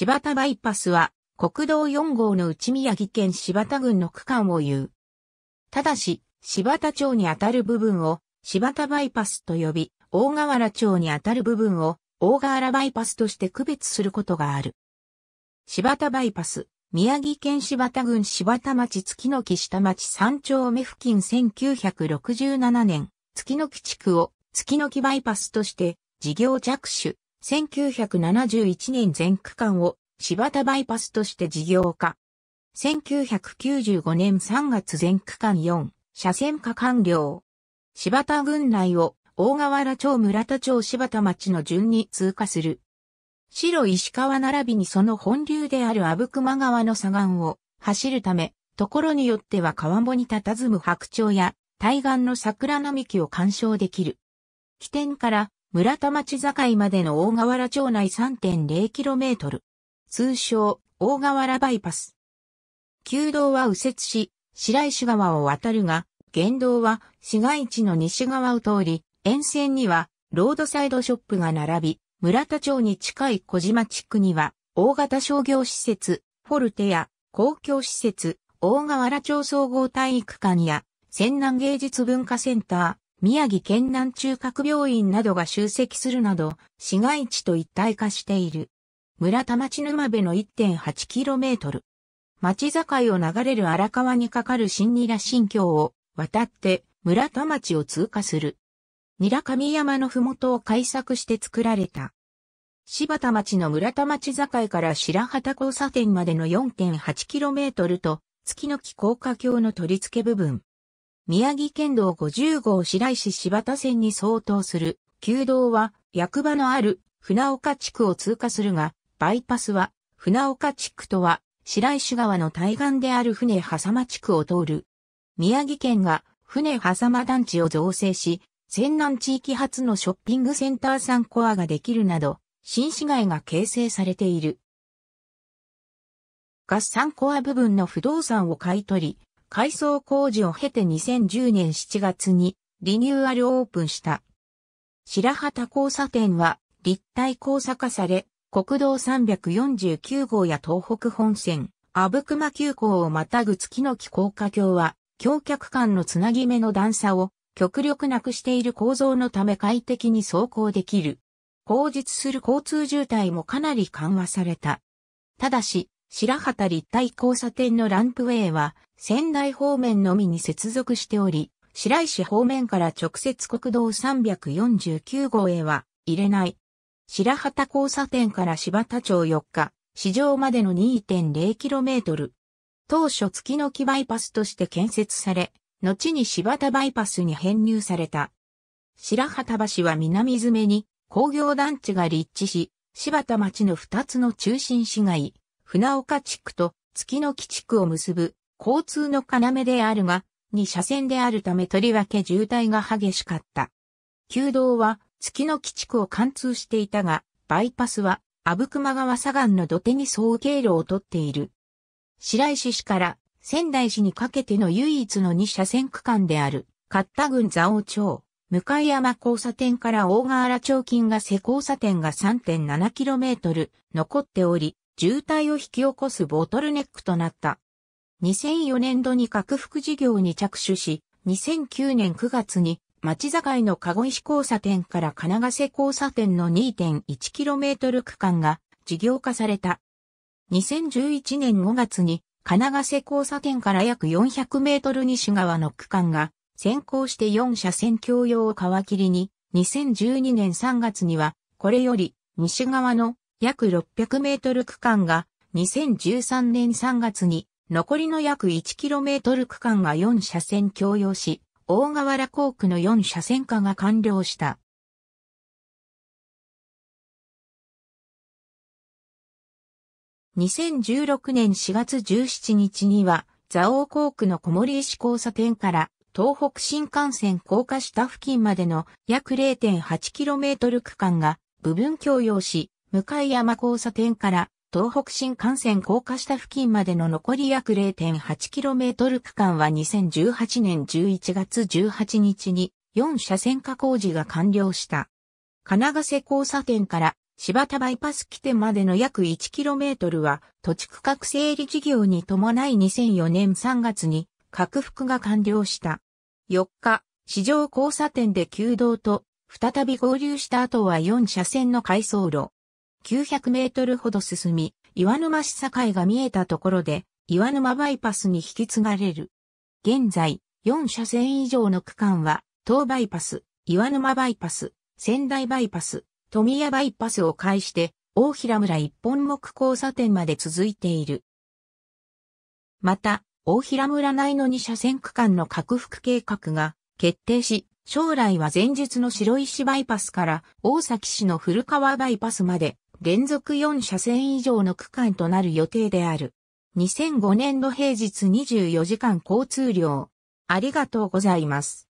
柴田バイパスは国道4号の内宮城県柴田郡の区間を言う。ただし、柴田町にあたる部分を柴田バイパスと呼び、大河原町にあたる部分を大河原バイパスとして区別することがある。柴田バイパス、宮城県柴田郡柴田町月の木下町三丁目付近1967年、月の木地区を月の木バイパスとして事業着手、1971年全区間を柴田バイパスとして事業化。1995年3月全区間4車線化完了。柴田郡内を大河原町村田町柴田町の順に通過する。白石川並びにその本流である阿武隈川の左岸を走るため、ところによっては川面に佇む白鳥や対岸の桜並木を鑑賞できる。起点から村田町境までの大河原町内 3.0km。通称、大河原バイパス。旧道は右折し、白石川を渡るが、原道は市街地の西側を通り、沿線にはロードサイドショップが並び、村田町に近い小島地区には、大型商業施設、フォルテや公共施設、大河原町総合体育館や、仙南芸術文化センター、宮城県南中核病院などが集積するなど、市街地と一体化している。村田町沼部の 1.8km。町境を流れる荒川に架かる新ニラ新橋を渡って村田町を通過する。ニラ神山のふもとを開削して作られた。柴田町の村田町境から白旗交差点までの 4.8km と、月の木高架橋の取り付け部分。宮城県道50号白石柴田線に相当する、旧道は役場のある船岡地区を通過するが、バイパスは船岡地区とは白石川の対岸である船狭間地区を通る。宮城県が船狭間団地を造成し、泉南地域発のショッピングセンター産コアができるなど、新市街が形成されている。合産コア部分の不動産を買い取り、改装工事を経て2010年7月にリニューアルオープンした。白旗交差点は立体交差化され、国道349号や東北本線、阿武隈急行をまたぐ月の木高架橋は、橋脚間のつなぎ目の段差を極力なくしている構造のため快適に走行できる。後実する交通渋滞もかなり緩和された。ただし、白旗立体交差点のランプウェイは仙台方面のみに接続しており、白石方面から直接国道349号へは入れない。白旗交差点から柴田町4日、市場までの 2.0km。当初月の木バイパスとして建設され、後に柴田バイパスに編入された。白旗橋は南詰めに工業団地が立地し、柴田町の2つの中心市街、船岡地区と月の木地区を結ぶ交通の要であるが、2車線であるためとりわけ渋滞が激しかった。旧道は月の基地区を貫通していたが、バイパスは阿武隈川左岸の土手に総経路を取っている。白石市から仙台市にかけての唯一の二車線区間である、勝田郡蔵王町、向山交差点から大河原町近が瀬交差点が 3.7km 残っており、渋滞を引き起こすボトルネックとなった。2004年度に拡幅事業に着手し、2009年9月に町境の籠石交差点から金ヶ瀬交差点の 2.1km 区間が事業化された。2011年5月に金ヶ瀬交差点から約400メートル西側の区間が先行して4車線共用を皮切りに2012年3月にはこれより西側の約600メートル区間が2013年3月に残りの約 1km 区間が4車線共用し、大河原港区の4車線化が完了した。2016年4月17日には、蔵王港区の小森石交差点から東北新幹線高架下付近までの約 0.8km 区間が部分共用し、向山交差点から東北新幹線高架下付近までの残り約 0.8km 区間は2018年11月18日に4車線化工事が完了した。金ヶ瀬交差点から柴田バイパス起点までの約 1km は土地区画整理事業に伴い2004年3月に拡幅が完了した。4日、市場交差点で旧道と再び合流した後は4車線の回送路。900メートルほど進み、岩沼市境が見えたところで、岩沼バイパスに引き継がれる。現在、4車線以上の区間は、東バイパス、岩沼バイパス、仙台バイパス、富谷バイパスを介して、大平村一本木交差点まで続いている。また、大平村内の2車線区間の拡幅計画が決定し、将来は前述の白石バイパスから大崎市の古川バイパスまで連続4車線以上の区間となる予定である。2005年度平日24時間交通量。ありがとうございます。